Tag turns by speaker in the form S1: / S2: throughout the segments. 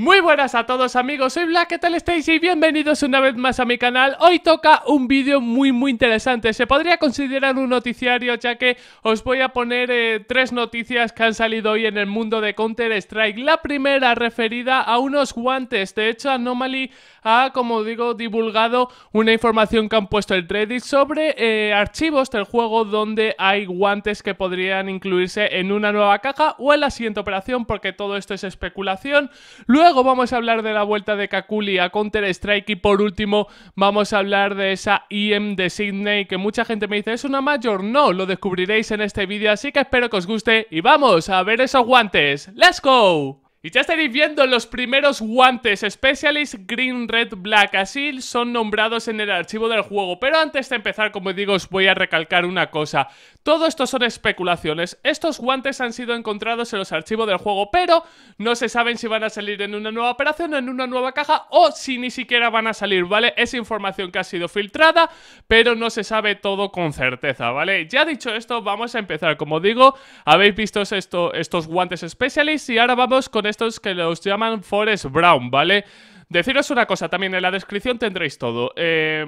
S1: Muy buenas a todos amigos, soy Black, ¿qué tal estáis? Y bienvenidos una vez más a mi canal Hoy toca un vídeo muy muy interesante Se podría considerar un noticiario ya que os voy a poner eh, tres noticias que han salido hoy en el mundo de Counter Strike La primera referida a unos guantes De hecho Anomaly ha, como digo, divulgado una información que han puesto el Reddit Sobre eh, archivos del juego donde hay guantes que podrían incluirse en una nueva caja O en la siguiente operación porque todo esto es especulación Luego Luego vamos a hablar de la vuelta de Kakuli a Counter-Strike y por último vamos a hablar de esa EM de Sydney que mucha gente me dice es una mayor. No, lo descubriréis en este vídeo, así que espero que os guste y vamos a ver esos guantes. ¡Let's go! Y ya estaréis viendo los primeros guantes Specialist Green Red Black, así son nombrados en el archivo del juego. Pero antes de empezar, como digo, os voy a recalcar una cosa. Todo esto son especulaciones. Estos guantes han sido encontrados en los archivos del juego, pero no se saben si van a salir en una nueva operación, en una nueva caja o si ni siquiera van a salir, ¿vale? Es información que ha sido filtrada, pero no se sabe todo con certeza, ¿vale? Ya dicho esto, vamos a empezar. Como digo, habéis visto estos guantes Specialist y ahora vamos con estos que los llaman Forest Brown, ¿vale? vale Deciros una cosa, también en la descripción tendréis todo. Eh,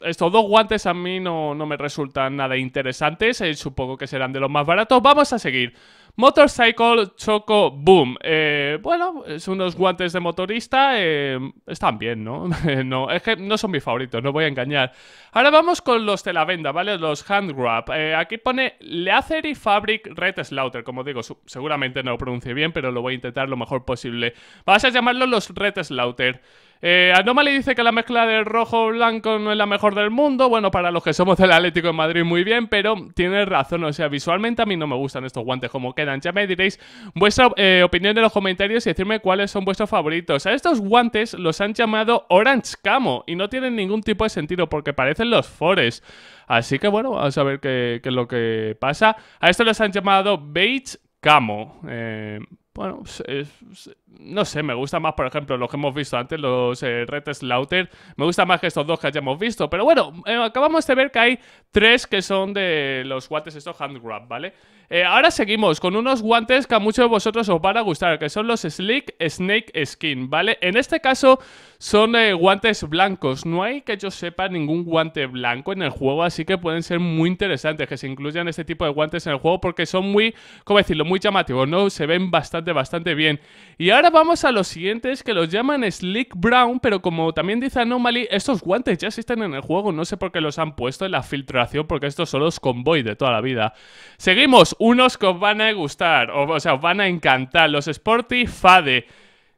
S1: estos dos guantes a mí no, no me resultan nada interesantes, eh, supongo que serán de los más baratos. Vamos a seguir. Motorcycle Choco Boom. Eh, bueno, son unos guantes de motorista. Eh, están bien, ¿no? no, es que no son mis favoritos, no voy a engañar. Ahora vamos con los de la venda, ¿vale? Los hand wrap. Eh, aquí pone Leathery Fabric Red Slaughter. Como digo, seguramente no lo pronuncie bien, pero lo voy a intentar lo mejor posible. Vas a llamarlo los Red Slaughter. Eh, Anomaly dice que la mezcla de rojo-blanco no es la mejor del mundo. Bueno, para los que somos del Atlético de Madrid, muy bien, pero tiene razón. O sea, visualmente a mí no me gustan estos guantes como quedan. Ya me diréis vuestra eh, opinión en los comentarios y decirme cuáles son vuestros favoritos. A estos guantes los han llamado Orange Camo y no tienen ningún tipo de sentido porque parecen los Forest. Así que bueno, vamos a ver qué, es lo que pasa. A estos los han llamado Beige Camo. Eh, bueno, pues, pues, no sé, me gusta más, por ejemplo, lo que hemos visto antes, los eh, Red Slaughter. Me gusta más que estos dos que hayamos visto. Pero bueno, eh, acabamos de ver que hay tres que son de los guantes estos hand grab, ¿vale? Eh, ahora seguimos con unos guantes que a muchos de vosotros os van a gustar, que son los Slick Snake Skin, ¿vale? En este caso son eh, guantes blancos. No hay que yo sepa ningún guante blanco en el juego, así que pueden ser muy interesantes que se incluyan este tipo de guantes en el juego porque son muy, ¿cómo decirlo? Muy llamativos, ¿no? Se ven bastante, bastante bien. Y ahora vamos a los siguientes que los llaman Slick Brown, pero como también dice Anomaly, estos guantes ya existen en el juego, no sé por qué los han puesto en la filtración porque estos son los convoy de toda la vida. Seguimos, unos que os van a gustar, o, sea, os van a encantar. Los Sporty Fade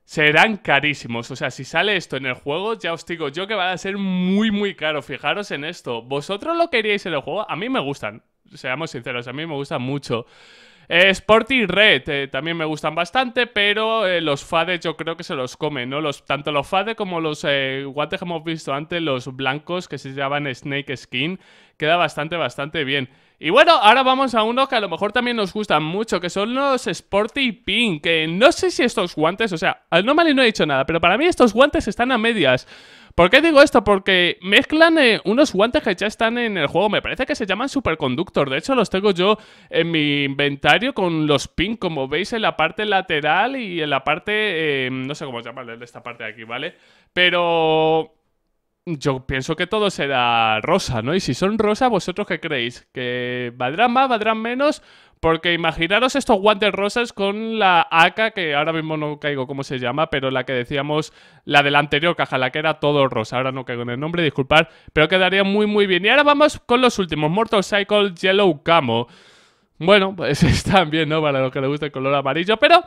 S1: serán carísimos. O sea, si sale esto en el juego, ya os digo yo que va a ser muy, muy caro. Fijaros en esto. ¿Vosotros lo queríais en el juego? A mí me gustan. Seamos sinceros, a mí me gustan mucho. Eh, Sporty Red eh, también me gustan bastante, pero eh, los Fade yo creo que se los comen, ¿no? Los, tanto los Fade como los guantes que hemos visto antes, los blancos que se llaman Snake Skin, queda bastante, bastante bien. Y bueno, ahora vamos a uno que a lo mejor también nos gusta mucho, que son los Sporty Pink. Que no sé si estos guantes, o sea, al normal no he dicho nada, pero para mí estos guantes están a medias. ¿Por qué digo esto? Porque mezclan eh, unos guantes que ya están en el juego. Me parece que se llaman Superconductor. De hecho, los tengo yo en mi inventario con los pink, como veis, en la parte lateral y en la parte. Eh, no sé cómo llamarle de esta parte de aquí, ¿vale? Pero yo pienso que todo será rosa, ¿no? Y si son rosa, ¿vosotros qué creéis? ¿Que valdrán más, valdrán menos? Porque imaginaros estos guantes rosas con la AK, que ahora mismo no caigo cómo se llama, pero la que decíamos, la de la anterior caja, la que era todo rosa, ahora no caigo en el nombre, disculpad, pero quedaría muy muy bien. Y ahora vamos con los últimos, Mortal Cycle Yellow Camo. Bueno, pues están bien, ¿no? Para los que les gusta el color amarillo, pero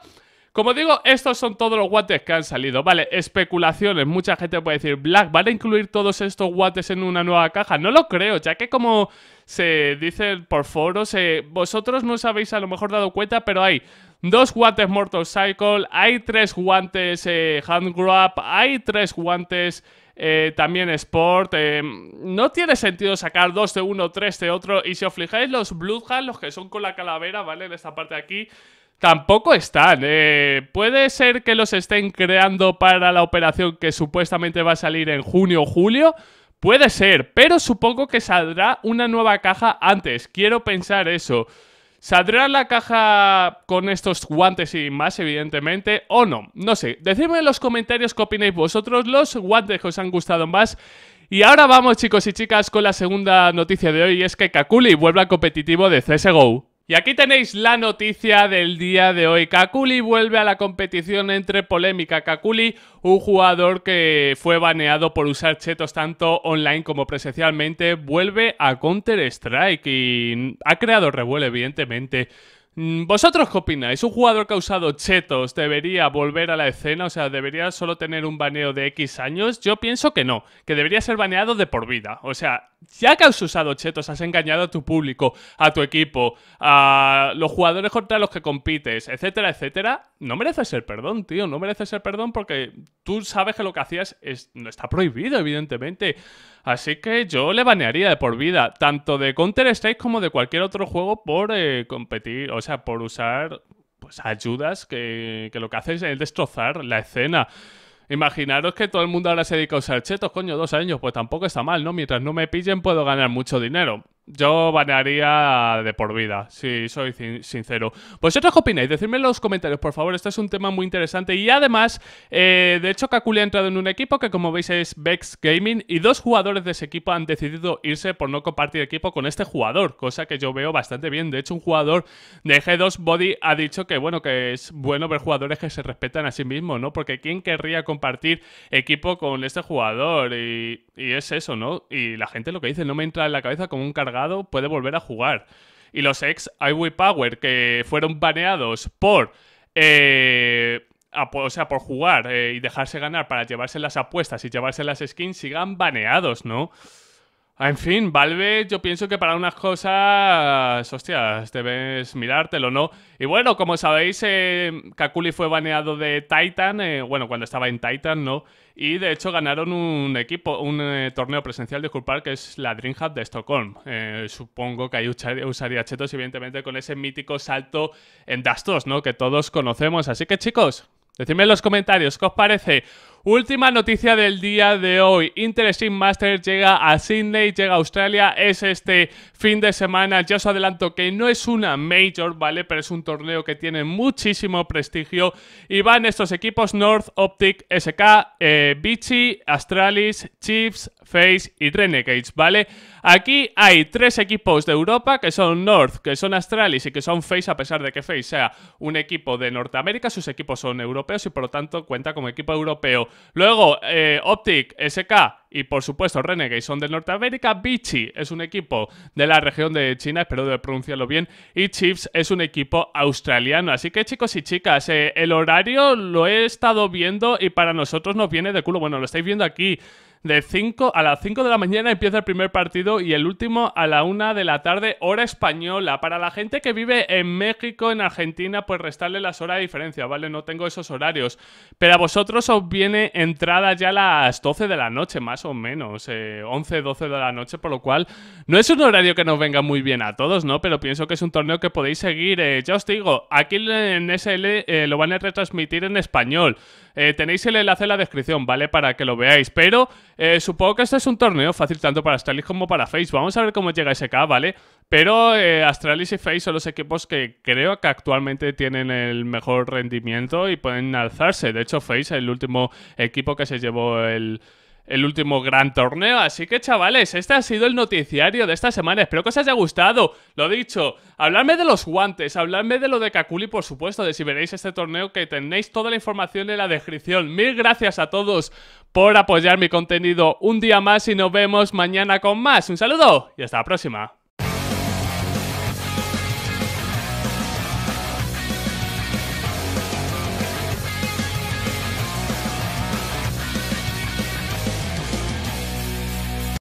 S1: como digo, estos son todos los guantes que han salido. Vale, especulaciones. Mucha gente puede decir, Black, ¿van a incluir todos estos guantes en una nueva caja? No lo creo, ya que como se dice por foros, eh, vosotros no os habéis a lo mejor dado cuenta, pero hay dos guantes Mortal Cycle, hay tres guantes eh, hay tres guantes... Eh, también Sport. Eh, no tiene sentido sacar dos de uno, tres de otro. Y si os fijáis, los Bloodhound, los que son con la calavera, ¿vale? En esta parte de aquí, tampoco están. Eh, puede ser que los estén creando para la operación que supuestamente va a salir en junio o julio. Puede ser, pero supongo que saldrá una nueva caja antes. Quiero pensar eso. ¿Saldrá la caja con estos guantes y más, evidentemente, o no? No sé. Decidme en los comentarios qué opináis vosotros, los guantes que os han gustado más. Y ahora vamos, chicos y chicas, con la segunda noticia de hoy, y es que Kakuli vuelve al competitivo de CSGO. Y aquí tenéis la noticia del día de hoy. Kakuli vuelve a la competición entre polémica. Kakuli, un jugador que fue baneado por usar chetos tanto online como presencialmente, vuelve a Counter-Strike y ha creado revuelo, evidentemente. Mm, ¿Vosotros qué opináis? ¿Un jugador que ha usado chetos debería volver a la escena? O sea, ¿debería solo tener un baneo de X años? Yo pienso que no, que debería ser baneado de por vida. O sea, ya que has usado chetos, has engañado a tu público, a tu equipo, a los jugadores contra los que compites, etcétera, etcétera, no mereces el perdón, tío. No mereces el perdón porque tú sabes que lo que hacías es, está prohibido, evidentemente. Así que yo le banearía de por vida, tanto de Counter-Strike como de cualquier otro juego por eh, competir, o sea, por usar pues ayudas que, que lo que haces es destrozar la escena. Imaginaros que todo el mundo ahora se dedica a usar chetos, coño, dos años, pues tampoco está mal, ¿no? Mientras no me pillen puedo ganar mucho dinero. Yo banearía de por vida, si soy sincero. ¿Vosotros qué opináis? Decidme en los comentarios, por favor. Este es un tema muy interesante. Y además, eh, de hecho, Kakuli ha entrado en un equipo que, como veis, es Vex Gaming. Y dos jugadores de ese equipo han decidido irse por no compartir equipo con este jugador, cosa que yo veo bastante bien. De hecho, un jugador de G2 Body ha dicho que, bueno, que es bueno ver jugadores que se respetan a sí mismos, ¿no? Porque ¿quién querría compartir equipo con este jugador? Y, y es eso, ¿no? Y la gente lo que dice no me entra en la cabeza como un cargador puede volver a jugar. Y los ex Highway Power que fueron baneados por. Eh, o sea, por jugar eh, y dejarse ganar para llevarse las apuestas y llevarse las skins, sigan baneados, ¿no? Ah, en fin, Valve, yo pienso que para unas cosas, hostias, debes mirártelo, ¿no? Y bueno, como sabéis, eh, Kakuli fue baneado de Titan, eh, bueno, cuando estaba en Titan, ¿no? Y de hecho ganaron un equipo, un eh, torneo presencial, disculpar, que es la DreamHub de Estocolmo. supongo que ahí usaría chetos, evidentemente, con ese mítico salto en Dastos, ¿no? Que todos conocemos. Así que chicos, decidme en los comentarios, ¿qué os parece? Última noticia del día de hoy. Interesting Master llega a Sydney, llega a Australia, es este fin de semana. Ya os adelanto que no es una major, ¿vale? Pero es un torneo que tiene muchísimo prestigio. Y van estos equipos North, Optic, SK, eh, Astralis, Chiefs, Face y Renegades, ¿vale? Aquí hay tres equipos de Europa que son North, que son Astralis y que son Face, a pesar de que Face sea un equipo de Norteamérica, sus equipos son europeos y por lo tanto cuenta como equipo europeo. Luego, eh, Optic, SK y por supuesto Renegade son de Norteamérica. Vichy es un equipo de la región de China, espero de pronunciarlo bien. Y Chiefs es un equipo australiano. Así que chicos y chicas, eh, el horario lo he estado viendo y para nosotros nos viene de culo. Bueno, lo estáis viendo aquí de 5 a las 5 de la mañana empieza el primer partido y el último a la 1 de la tarde, hora española. Para la gente que vive en México, en Argentina, pues restarle las horas de diferencia, ¿vale? No tengo esos horarios. Pero a vosotros os viene entrada ya a las 12 de la noche, más o menos, 11, eh, 12 de la noche, por lo cual no es un horario que nos venga muy bien a todos, ¿no? Pero pienso que es un torneo que podéis seguir. Eh, ya os digo, aquí en SL eh, lo van a retransmitir en español. Eh, tenéis el enlace en la descripción, ¿vale? Para que lo veáis. Pero eh, supongo que este es un torneo fácil tanto para Astralis como para Face. Vamos a ver cómo llega SK, ¿vale? Pero eh, Astralis y Face son los equipos que creo que actualmente tienen el mejor rendimiento y pueden alzarse. De hecho, Face es el último equipo que se llevó el el último gran torneo. Así que chavales, este ha sido el noticiario de esta semana. Espero que os haya gustado. Lo dicho, Hablarme de los guantes, hablarme de lo de Kakuli, por supuesto, de si veréis este torneo que tenéis toda la información en la descripción. Mil gracias a todos por apoyar mi contenido un día más y nos vemos mañana con más. Un saludo y hasta la próxima.